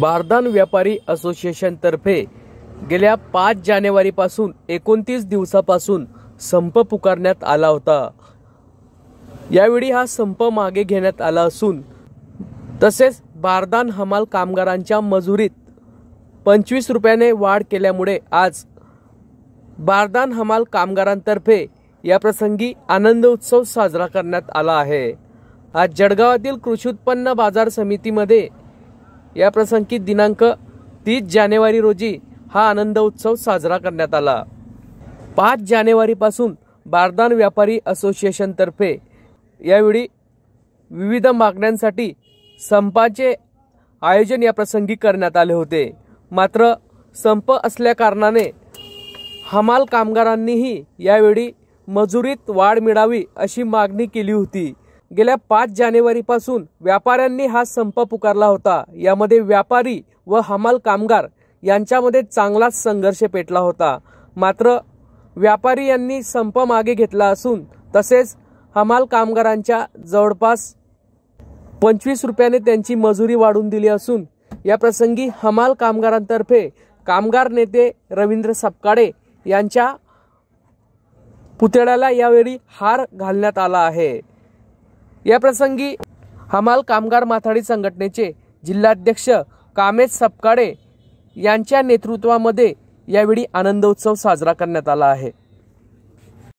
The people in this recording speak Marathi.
बारदान व्यापारी असोसिएशनतर्फे गेल्या पाच जानेवारीपासून एकोणतीस दिवसापासून संप पुकारण्यात आला होता यावेळी हा संप मागे घेण्यात आला असून तसेच बारदान हमाल कामगारांच्या मजुरीत पंचवीस रुपयाने वाढ केल्यामुळे आज बारदान हमाल कामगारांतर्फे याप्रसंगी आनंद उत्सव साजरा करण्यात आला आहे आज जळगावातील कृषी उत्पन्न बाजार समितीमध्ये या प्रसंगी दिनांक तीस जानेवारी रोजी हा आनंद उत्सव साजरा करण्यात आला पाच जानेवारीपासून बारदान व्यापारी असोसिएशनतर्फे यावेळी विविध मागण्यांसाठी संपाचे आयोजन या प्रसंगी करण्यात आले होते मात्र संप असल्याकारणाने हमाल कामगारांनीही यावेळी मजुरीत वाढ मिळावी अशी मागणी केली होती गेल्या पाच जानेवारीपासून व्यापाऱ्यांनी हा संप पुकारला होता यामध्ये व्यापारी व हमाल कामगार यांच्यामध्ये चांगलाच संघर्ष पेटला होता मात्र व्यापारी यांनी संप मागे घेतला असून तसेच हमाल कामगारांच्या जवळपास पंचवीस रुपयाने त्यांची मजुरी वाढून दिली असून या प्रसंगी हमाल कामगारांतर्फे कामगार नेते रवींद्र सपकाळे यांच्या पुतळ्याला यावेळी हार घालण्यात आला आहे याप्रसंगी हमाल कामगार माथाडी संघटनेचे जिल्हाध्यक्ष कामेश सपकाळे यांच्या नेतृत्वामध्ये यावेळी आनंदोत्सव साजरा करण्यात आला आहे